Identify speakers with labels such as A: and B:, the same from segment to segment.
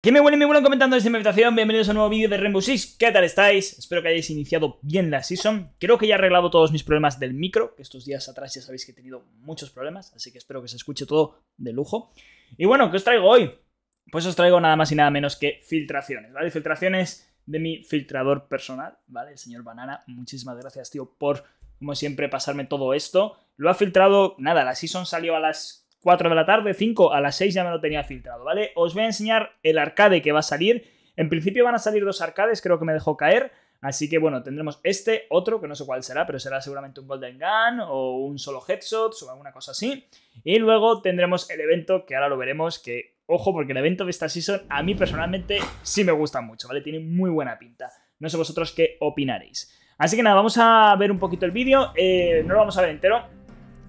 A: Que me vuelven, me vuelven comentando desde mi habitación. Bienvenidos a un nuevo vídeo de Rainbow Six. ¿Qué tal estáis? Espero que hayáis iniciado bien la season. Creo que ya he arreglado todos mis problemas del micro, que estos días atrás ya sabéis que he tenido muchos problemas, así que espero que se escuche todo de lujo. Y bueno, ¿qué os traigo hoy? Pues os traigo nada más y nada menos que filtraciones, ¿vale? Filtraciones de mi filtrador personal, ¿vale? El señor Banana. Muchísimas gracias, tío, por, como siempre, pasarme todo esto. Lo ha filtrado, nada, la season salió a las 4 de la tarde, 5 a las 6 ya me lo tenía filtrado, ¿vale? Os voy a enseñar el arcade que va a salir. En principio van a salir dos arcades, creo que me dejó caer. Así que bueno, tendremos este, otro, que no sé cuál será, pero será seguramente un Golden Gun o un solo headshot o alguna cosa así. Y luego tendremos el evento, que ahora lo veremos, que ojo, porque el evento de esta season a mí personalmente sí me gusta mucho, ¿vale? Tiene muy buena pinta. No sé vosotros qué opinaréis. Así que nada, vamos a ver un poquito el vídeo. Eh, no lo vamos a ver entero,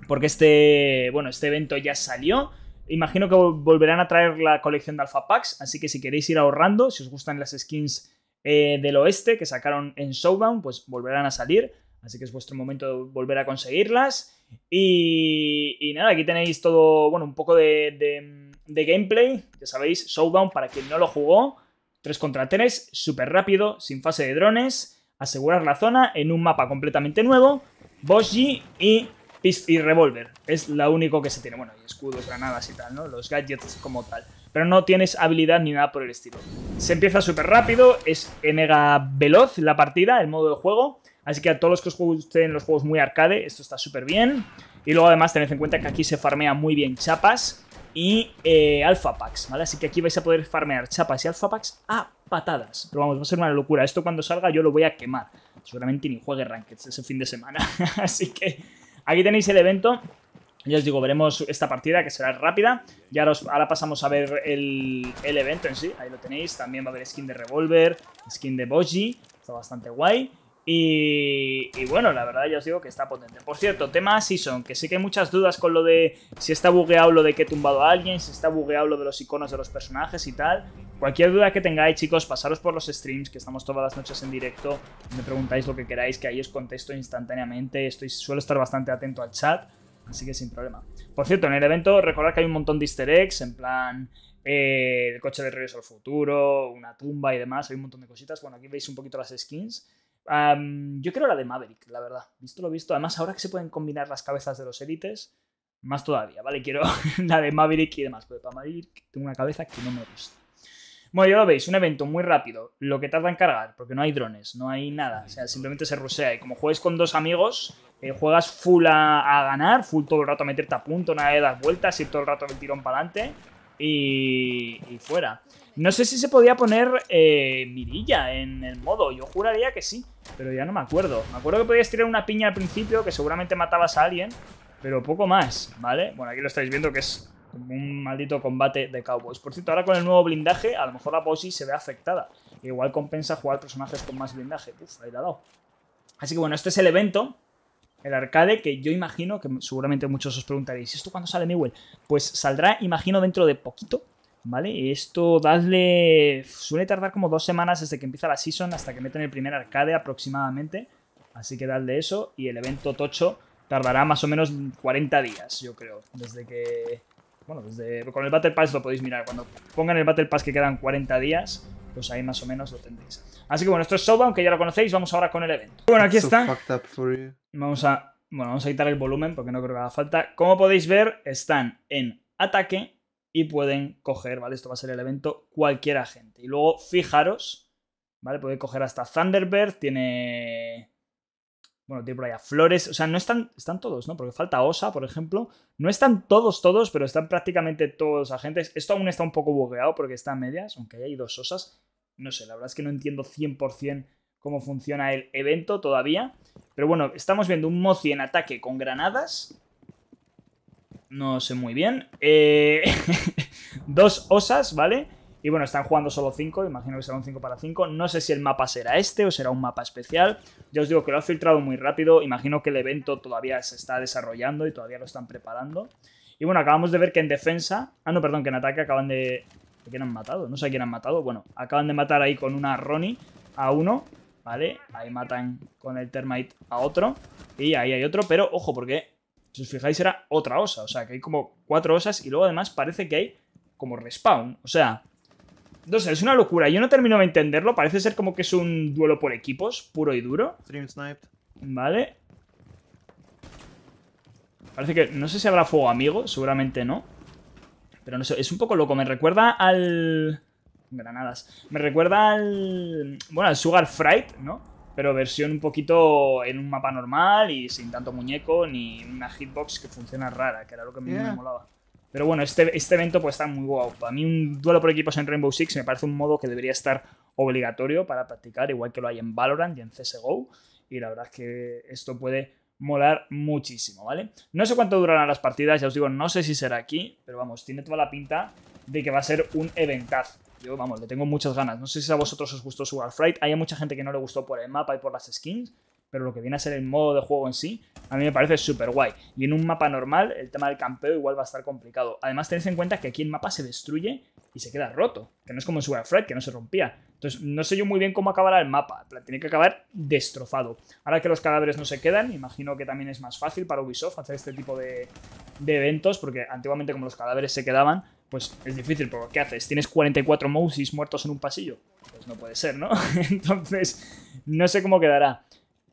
A: porque este, bueno, este evento ya salió. Imagino que volverán a traer la colección de Alpha Packs, así que si queréis ir ahorrando, si os gustan las skins eh, del oeste que sacaron en Showdown, pues volverán a salir. Así que es vuestro momento de volver a conseguirlas. Y, y nada, aquí tenéis todo, bueno, un poco de, gameplay. Ya sabéis, Showdown, para quien no lo jugó, 3 contra 3, súper rápido, sin fase de drones, asegurar la zona en un mapa completamente nuevo, Boshi y Pist y revólver. Es lo único que se tiene. Bueno, y escudos, granadas y tal, ¿no? Los gadgets como tal. Pero no tienes habilidad ni nada por el estilo. Se empieza súper rápido, es mega veloz la partida, el modo de juego. Así que a todos los que os gusten los juegos muy arcade, esto está súper bien. Y luego además tened en cuenta que aquí se farmea muy bien chapas y eh, alfa packs, ¿vale? Así que aquí vais a poder farmear chapas y alfa packs a patadas. Pero vamos, va a ser una locura. Esto cuando salga yo lo voy a quemar. Seguramente ni juegue Rankets ese fin de semana. Así que Aquí tenéis el evento. Ya os digo, veremos esta partida que será rápida. Ya ahora, pasamos a ver el, el, evento en sí. Ahí lo tenéis. También va a haber skin de Revolver, skin de Boji. Está bastante guay. Y, bueno, la verdad ya os digo que está potente. Por cierto, tema Season, que sí que hay muchas dudas con lo de si está bugueado lo de que he tumbado a alguien, si está bugueado lo de los iconos de los personajes y tal. Cualquier duda que tengáis, chicos, pasaros por los streams, que estamos todas las noches en directo. Me preguntáis lo que queráis, que ahí os contesto instantáneamente. Estoy, suelo estar bastante atento al chat, así que sin problema. Por cierto, en el evento, recordad que hay un montón de easter eggs, en plan... Eh, el coche de Regreso al Futuro, una tumba y demás, hay un montón de cositas. Bueno, aquí veis un poquito las skins yo quiero la de Maverick, la verdad. Visto lo visto. Además, ahora que se pueden combinar las cabezas de los élites, más todavía, ¿vale? Quiero la de Maverick y demás. Pero para Maverick tengo una cabeza que no me gusta. Bueno, ya lo veis, un evento muy rápido. Lo que tarda en cargar, porque no hay drones, no hay nada. O sea, simplemente se rusea. Y como juegues con dos amigos, eh, juegas full a, ganar, full todo el rato a meterte a punto, nada de dar vueltas, y todo el rato el tirón para adelante y, y fuera. No sé si se podía poner eh, mirilla en el modo, yo juraría que sí, pero ya no me acuerdo. Me acuerdo que podías tirar una piña al principio, que seguramente matabas a alguien, pero poco más, ¿vale? Bueno, aquí lo estáis viendo que es un maldito combate de cowboys. Por cierto, ahora con el nuevo blindaje, a lo mejor la Bossy se ve afectada. Igual compensa jugar personajes con más blindaje. Uf, ahí dado. Así que bueno, este es el evento, el arcade, que yo imagino que seguramente muchos os preguntaréis, ¿esto cuándo sale Mewell? Pues saldrá, imagino, dentro de poquito. ¿vale? Esto, dadle. Suele tardar como dos semanas desde que empieza la season hasta que meten el primer arcade aproximadamente. Así que dadle eso. Y el evento tocho tardará más o menos 40 días, yo creo. Desde que. Bueno, desde. Con el Battle Pass lo podéis mirar. Cuando pongan el Battle Pass que quedan 40 días, pues ahí más o menos lo tendréis. Así que bueno, esto es Soba, aunque ya lo conocéis. Vamos ahora con el evento. Bueno, aquí está. Vamos a. Bueno, vamos a quitar el volumen porque no creo que haga falta. Como podéis ver, están en ataque y pueden coger, ¿vale? Esto va a ser el evento cualquier agente. Y luego, fijaros, ¿vale? Puede coger hasta Thunderbird, tiene... Bueno, tiene por ahí Flores, o sea, no están, están todos, ¿no? Porque falta Osa, por ejemplo. No están todos, todos, pero están prácticamente todos agentes. Esto aún está un poco bugueado porque está a medias, aunque hay dos Osas. No sé, la verdad es que no entiendo 100% cómo funciona el evento todavía. Pero bueno, estamos viendo un Mozi en ataque con granadas no sé muy bien. Eh, dos osas, ¿vale? Y bueno, están jugando solo cinco. imagino que será un 5 para 5. No sé si el mapa será este o será un mapa especial. Ya os digo que lo ha filtrado muy rápido, imagino que el evento todavía se está desarrollando y todavía lo están preparando. Y bueno, acabamos de ver que en defensa... Ah, no, perdón, que en ataque acaban de... ¿A quién han matado? No sé a quién han matado. Bueno, acaban de matar ahí con una Ronnie a uno, ¿vale? Ahí matan con el Termite a otro. Y ahí hay otro, pero ojo, porque si os fijáis, era otra osa. O sea, que hay como cuatro osas y luego además parece que hay como respawn. O sea, no sé, es una locura. Yo no termino de entenderlo. Parece ser como que es un duelo por equipos, puro y duro. Vale. Parece que... No sé si habrá fuego amigo, seguramente no. Pero no sé, es un poco loco. Me recuerda al... Granadas. Me recuerda al... Bueno, al Sugar Fright, ¿no? pero versión un poquito en un mapa normal y sin tanto muñeco ni una hitbox que funciona rara, que era lo que a mí me molaba. Pero bueno, este, este evento pues está muy guau. Para mí un duelo por equipos en Rainbow Six me parece un modo que debería estar obligatorio para practicar, igual que lo hay en Valorant y en CSGO. Y la verdad es que esto puede molar muchísimo, ¿vale? No sé cuánto durarán las partidas, ya os digo, no sé si será aquí, pero vamos, tiene toda la pinta de que va a ser un eventazo. Yo, vamos, le tengo muchas ganas. No sé si a vosotros os gustó Sugar Fright. Hay mucha gente que no le gustó por el mapa y por las skins. Pero lo que viene a ser el modo de juego en sí, a mí me parece súper guay. Y en un mapa normal, el tema del campeo igual va a estar complicado. Además, tened en cuenta que aquí el mapa se destruye y se queda roto. Que no es como en Sugar Fright, que no se rompía. Entonces, no sé yo muy bien cómo acabará el mapa. Tiene que acabar destrozado. Ahora que los cadáveres no se quedan, imagino que también es más fácil para Ubisoft hacer este tipo de, de eventos. Porque antiguamente, como los cadáveres se quedaban, pues es difícil, porque ¿qué haces? ¿Tienes 44 Mousis muertos en un pasillo? Pues no puede ser, ¿no? Entonces, no sé cómo quedará.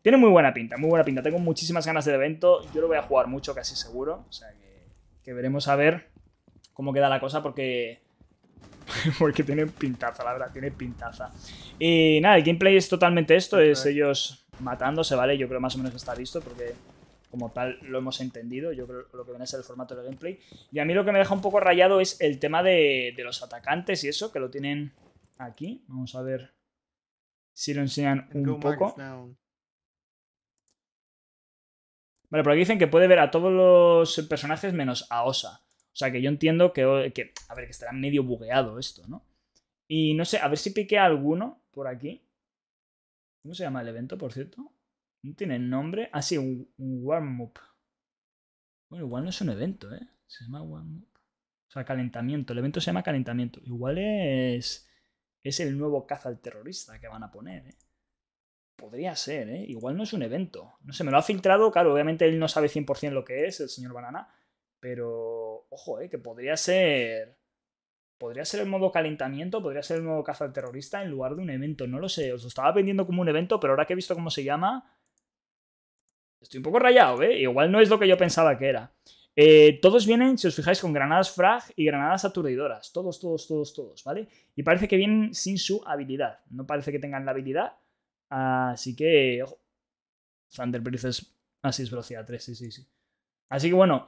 A: Tiene muy buena pinta, muy buena pinta. Tengo muchísimas ganas del evento. Yo lo voy a jugar mucho, casi seguro. O sea que, que veremos a ver cómo queda la cosa, porque. porque tiene pintaza, la verdad, tiene pintaza. Y eh, nada, el gameplay es totalmente esto: es ellos matándose, ¿vale? Yo creo más o menos que está listo, porque como tal lo hemos entendido, yo creo lo que viene a ser el formato de gameplay. Y a mí lo que me deja un poco rayado es el tema de, los atacantes y eso, que lo tienen aquí. Vamos a ver si lo enseñan un poco. Vale, por aquí dicen que puede ver a todos los personajes menos a Osa. O sea que yo entiendo que, a ver, que estará medio bugueado esto, ¿no? Y no sé, a ver si pique alguno por aquí. ¿Cómo se llama el evento, por cierto? No tiene nombre. Ah, sí, un warm-up. Bueno, igual no es un evento, ¿eh? Se llama warm-up. O sea, calentamiento. El evento se llama calentamiento. Igual es. Es el nuevo caza al terrorista que van a poner, ¿eh? Podría ser, ¿eh? Igual no es un evento. No sé, me lo ha filtrado. Claro, obviamente él no sabe 100% lo que es, el señor Banana. Pero. Ojo, ¿eh? Que podría ser. Podría ser el modo calentamiento, podría ser el nuevo caza al terrorista en lugar de un evento. No lo sé. Os lo estaba vendiendo como un evento, pero ahora que he visto cómo se llama estoy un poco rayado, ¿eh? Igual no es lo que yo pensaba que era. Eh, todos vienen, si os fijáis, con granadas frag y granadas aturdidoras. Todos, todos, todos, todos, ¿vale? Y parece que vienen sin su habilidad. No parece que tengan la habilidad. Así que. Ojo. Thunder Así es velocidad 3, sí, sí, sí. Así que bueno.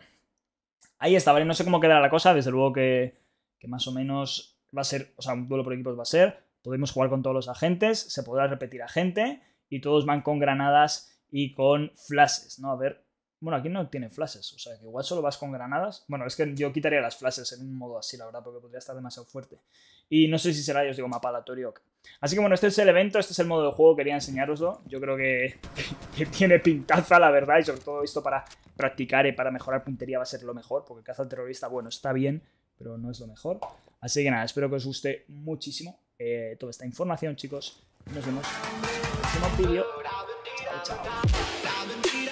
A: Ahí está, ¿vale? No sé cómo quedará la cosa. Desde luego que, que más o menos va a ser. O sea, un duelo por equipos va a ser. Podemos jugar con todos los agentes. Se podrá repetir agente. Y todos van con granadas y con flashes, ¿no? A ver. Bueno, aquí no tiene flashes, o sea que igual solo vas con granadas. Bueno, es que yo quitaría las flashes en un modo así, la verdad, porque podría estar demasiado fuerte. Y no sé si será, yo os digo, mapa aleatorio. Así que bueno, este es el evento, este es el modo de juego, quería enseñaroslo, Yo creo que, tiene pintaza, la verdad, y sobre todo esto para practicar y para mejorar puntería va a ser lo mejor, porque caza terrorista, bueno, está bien, pero no es lo mejor. Así que nada, espero que os guste muchísimo eh, toda esta información, chicos. Nos vemos en el próximo vídeo. Diamond